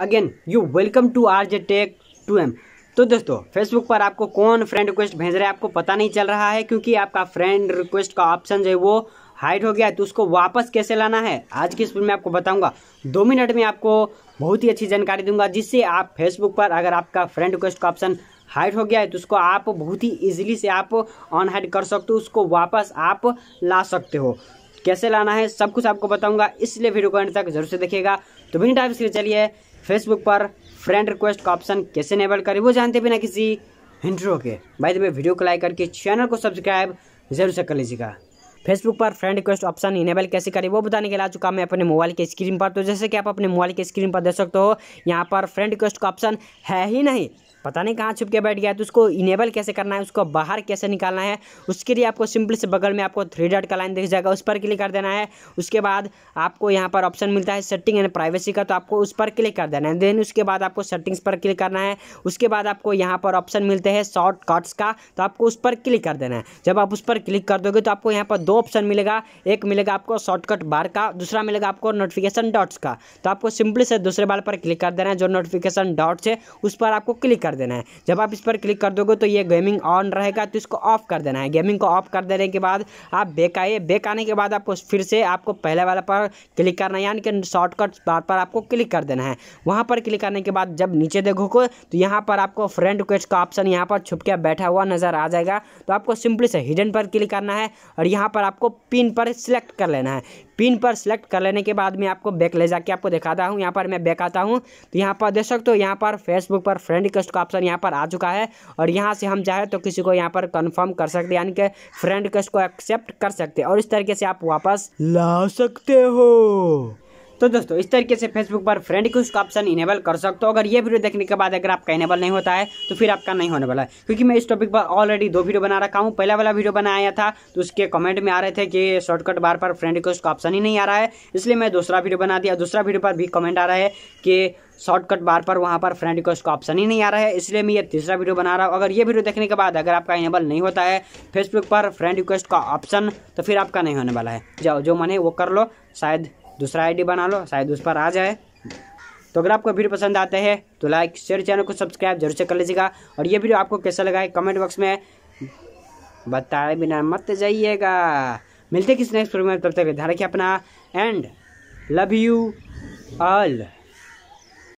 again you welcome to R J tech two M तो दोस्तों Facebook पर आपको कौन फ्रेंड रिक्वेस्ट भेज रहा है आपको पता नहीं चल रहा है क्योंकि आपका फ्रेंड रिक्वेस्ट का ऑप्शन जो है वो हाइड हो गया है तो उसको वापस कैसे लाना है आज की स्पीड में आपको बताऊंगा दो मिनट में आपको बहुत ही अच्छी जानकारी दूंगा जिससे आप फेसबुक पर अगर आपका फ्रेंड रिक्वेस्ट का ऑप्शन हाइड हो गया है तो उसको आप बहुत ही ईजिली से आप अनहाइड कर सकते हो उसको वापस आप ला सकते हो कैसे लाना है सब कुछ आपको बताऊंगा इसलिए वीडियो को एंड तक जरूर से देखिएगा तो बिना टाइप इसलिए चलिए फेसबुक पर फ्रेंड रिक्वेस्ट का ऑप्शन कैसे इनेबल करें वो जानते बिना किसी इंटरव्यू के भाई दबे वीडियो को लाइक करके चैनल को सब्सक्राइब जरूर से कर लीजिएगा फेसबुक पर फ्रेंड रिक्वेस्ट ऑप्शन इनेबल कैसे करें वो बताने के लिए आ चुका मैं अपने मोबाइल के स्क्रीन पर तो जैसे कि आप अपने मोबाइल के स्क्रीन पर देख सकते हो यहाँ पर फ्रेंड रिक्वेस्ट का ऑप्शन है ही नहीं पता नहीं कहाँ छुप के बैठ गया है तो उसको इनेबल कैसे करना है उसको बाहर कैसे निकालना है उसके लिए आपको सिंपल से बगल में आपको थ्री डॉट का लाइन दिख जाएगा उस पर क्लिक कर देना है उसके बाद आपको यहाँ पर ऑप्शन मिलता है सेटिंग एंड प्राइवेसी का तो आपको उस पर क्लिक कर देना है देन उसके बाद आपको सेटिंग्स पर क्लिक करना है उसके बाद आपको यहाँ पर ऑप्शन मिलते हैं शॉर्टकट्स का तो आपको उस पर क्लिक कर देना है जब आप उस पर क्लिक कर दोगे तो आपको यहाँ पर दो ऑप्शन मिलेगा एक मिलेगा आपको शॉर्टकट बार का दूसरा मिलेगा आपको नोटिफिकेशन डॉट्स का तो आपको सिंपली से दूसरे बार पर क्लिक कर देना है जो नोटिफिकेशन डॉट्स है उस पर आपको क्लिक कर देना है जब आप इस पर क्लिक कर दोगे तो ये गेमिंग ऑन रहेगा तो इसको ऑफ कर देना है गेमिंग को ऑफ कर देने के बाद आप बेक आइए बेक आने के बाद आपको फिर से आपको पहले वाले पर क्लिक करना है यानी कि शॉर्टकट बार पर आपको क्लिक कर देना है वहाँ पर क्लिक करने के बाद जब नीचे देखोगे तो यहाँ पर आपको फ्रेंड रिक्वेस्ट का ऑप्शन यहाँ पर छुप के बैठा हुआ नज़र आ जाएगा तो आपको सिंपली से हिडन पर क्लिक करना है और यहाँ पर आपको पिन पर सिलेक्ट कर लेना है पिन पर सिलेक्ट कर लेने के बाद मैं आपको बैक ले जाके आपको दिखाता हूँ यहाँ पर मैं बैक आता हूँ तो यहाँ पर देख सकते हो यहाँ पर फेसबुक पर फ्रेंड रिक्वेस्ट का ऑप्शन यहाँ पर आ चुका है और यहाँ से हम चाहे तो किसी को यहाँ पर कन्फर्म कर सकते हैं यानी कि फ्रेंड रिक्वेस्ट को एक्सेप्ट कर सकते हैं और इस तरीके से आप वापस ला सकते हो तो दोस्तों इस तरीके से फेसबुक पर फ्रेंड रिक्वेस्ट का ऑप्शन इनेबल कर सकते हो अगर ये वीडियो देखने के बाद अगर आपका इनेबल नहीं होता है तो फिर आपका नहीं होने वाला है क्योंकि मैं इस टॉपिक पर ऑलरेडी दो वीडियो बना रखा हूँ पहला वाला वीडियो बनाया था तो उसके कमेंट में आ रहे थे कि शॉर्टकट बार पर फ्रेंड रिक्वेस्ट का ऑप्शन ही नहीं आ रहा है इसलिए मैं दूसरा वीडियो बना दिया दूसरा वीडियो पर भी कमेंट आ रहा है कि शॉर्टकट बार पर वहाँ पर फ्रेंड रिक्वेस्ट का ऑप्शन ही नहीं आ रहा है इसलिए मैं ये तीसरा वीडियो बना रहा हूँ अगर ये वीडियो देखने के बाद अगर आपका इनेबल नहीं होता है फेसबुक पर फ्रेंड रिक्वेस्ट का ऑप्शन तो फिर आपका नहीं होने वाला है जाओ जो मन है वो कर लो शायद दूसरा आईडी बना लो शायद उस पर आ जाए तो अगर आपको वीडियो पसंद आता है तो लाइक शेयर चैनल को सब्सक्राइब जरूर से कर लीजिएगा और ये वीडियो आपको कैसा लगा है कमेंट बॉक्स में बताए बिना मत जाइएगा मिलते किस नेक्स्ट प्रोग्राम तब तक रखिए अपना एंड लव यू ऑल